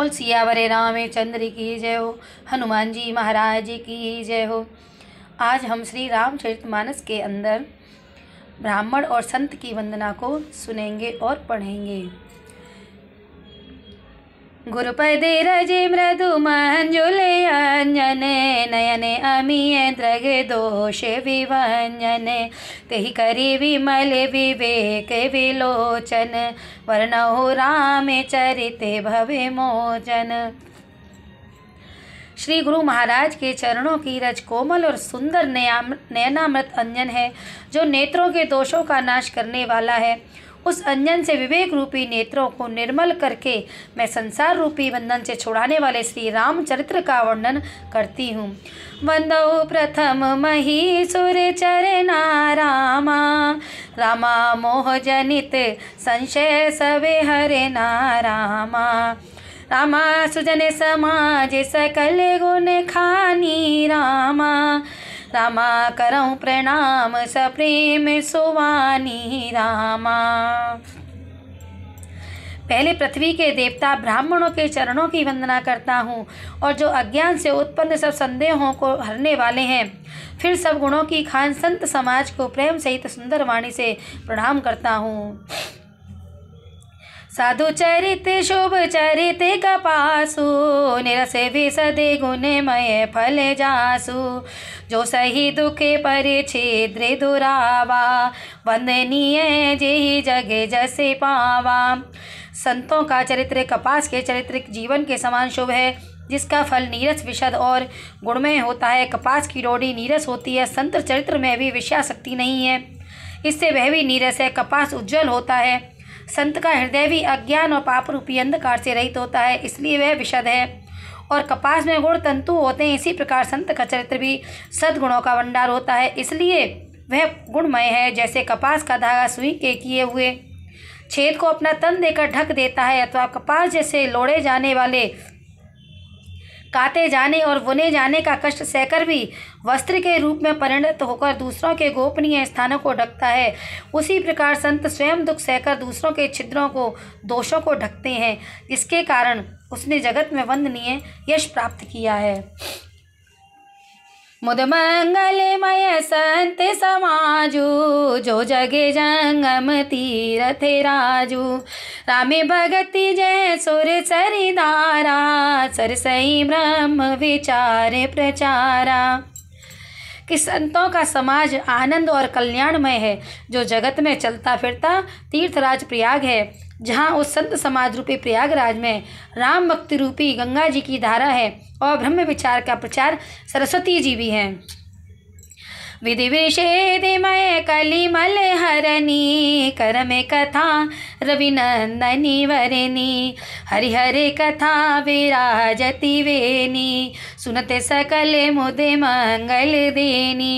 बोल सियावर राम चंद्र की जय हो हनुमान जी महाराज की जय हो आज हम श्री रामचरित मानस के अंदर ब्राह्मण और संत की वंदना को सुनेंगे और पढ़ेंगे गुरुपदे रजे मृदु मंजुलया विवञ्जने नयने अमियेन्द्रगे दोषे विवंजने तेहि करी विमल विवेक विलोचन वर्ण हो राम चरित भवे मोचन श्री गुरु महाराज के चरणों की रज कोमल और सुंदर नयाम नयनामृत अंजन है जो नेत्रों के दोषों का नाश करने वाला है उस अंजन से विवेक रूपी नेत्रों को निर्मल करके मैं संसार रूपी बंधन से छुड़ाने वाले श्री राम चरित्र का वर्णन करती हूँ वंदो प्रथम मही सुर चरना रामा रामा मोह जनित संशय सवे हरे नारामा रामा रामा सुजन समाज सकल गुण खानी रामा रामा करौं प्रणाम सप्रेम सुवानी रामा पहले पृथ्वी के देवता ब्राह्मणों के चरणों की वंदना करता हूँ और जो अज्ञान से उत्पन्न सब संदेहों को हरने वाले हैं फिर सब गुणों की खान संत समाज को प्रेम सहित सुंदर वाणी से प्रणाम करता हूँ साधु चरित शुभ चरित कपासु निरसेवी गुण मय फल जासु जो सही दुखे परिछिद्र दुरावा वंदनीय ही जगे जसे पावा संतों का चरित्र कपास के चरित्र जीवन के समान शुभ है जिसका फल नीरस विशद और गुणमय होता है कपास की रोड़ी नीरस होती है संत चरित्र में भी विषयाशक्ति नहीं है इससे वह भी नीरस है कपास उज्जवल होता है संत का हृदय भी अज्ञान और पाप रूपी अंधकार से रहित होता है इसलिए वह विशद है और कपास में गुण तंतु होते हैं इसी प्रकार संत का चरित्र भी सद्गुणों का भंडार होता है इसलिए वह गुणमय है जैसे कपास का धागा सुई के किए हुए छेद को अपना तन देकर ढक देता है अथवा कपास जैसे लोड़े जाने वाले काटे जाने और बुने जाने का कष्ट सहकर भी वस्त्र के रूप में परिणत होकर दूसरों के गोपनीय स्थानों को ढकता है उसी प्रकार संत स्वयं दुख सहकर दूसरों के छिद्रों को दोषों को ढकते हैं इसके कारण उसने जगत में वंदनीय यश प्राप्त किया है मुदमङ्गलमय संत समाजू जो जगे जंगम तीरथ राजू तामे भगति जय सुर सरिदारा सही ब्रह्म विचार प्रचारा कि संतों का समाज आनंद और कल्याणमय है जो जगत में चलता फिरता तीर्थराज प्रयाग है जहाँ उस संत समाज रूपी प्रयागराज में राम भक्ति रूपी गंगा जी की धारा है और ब्रह्म विचार का प्रचार सरस्वती जी भी हैं विधि विषेदमय कलिमल हरणी करम कथा रविनन्दनि वरिणि हरिहर कथा विराजति वेणी सुनते सकले मुदे मंगल देनी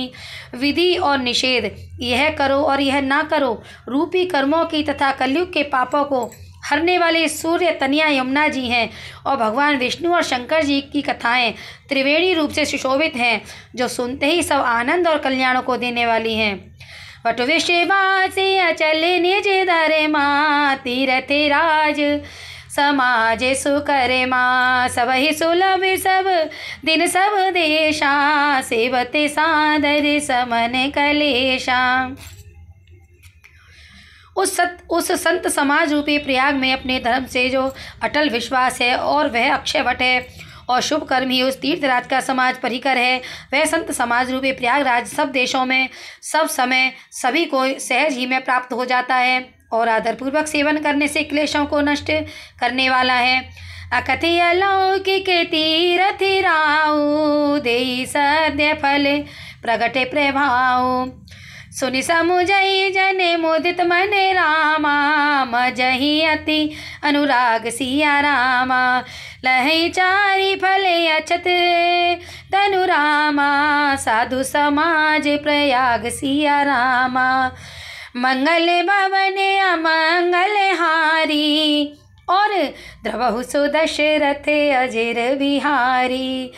विधि और निषेध यह करो और यह ना करो रूपी कर्मों की तथा कलयुग के पापों को हरने वाले सूर्य तनिया यमुना जी हैं और भगवान विष्णु और शंकर जी की कथाएं त्रिवेणी रूप से सुशोभित हैं जो सुनते ही सब आनंद और कल्याणों को देने वाली हैं वटविषिवासी अचल निज धरे माँ तीरथ राज समाज सुकर माँ सब ही सुलभ सब दिन सब देशा सेवत सादर समन कलेशा उस सत उस संत समाज रूपी प्रयाग में अपने धर्म से जो अटल विश्वास है और वह अक्षयवट है और शुभ कर्म ही उस तीर्थराज का समाज परिकर है वह संत समाज रूपी प्रयागराज सब देशों में सब समय सभी को सहज ही में प्राप्त हो जाता है और आदरपूर्वक सेवन करने से क्लेशों को नष्ट करने वाला है अकथय लौकिक तीरथ राऊ दे सद्य फल प्रगटे प्रभाऊ सुनि समुझई जन मुदित मन रामा मजही अति अनुराग सिया रामा लहि चारि फल अछत धनु रामा साधु समाज प्रयाग सिया रामा मंगल भवन अमंगल हारी और द्रवहु सो दशरथ अजर बिहारी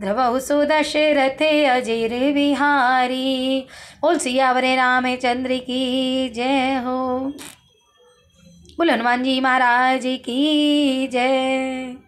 द्रवहु सो दशरथ अजर बिहारी बोल सियावरे रामचंद्र की जय हो बोल हनुमान जी महाराज की जय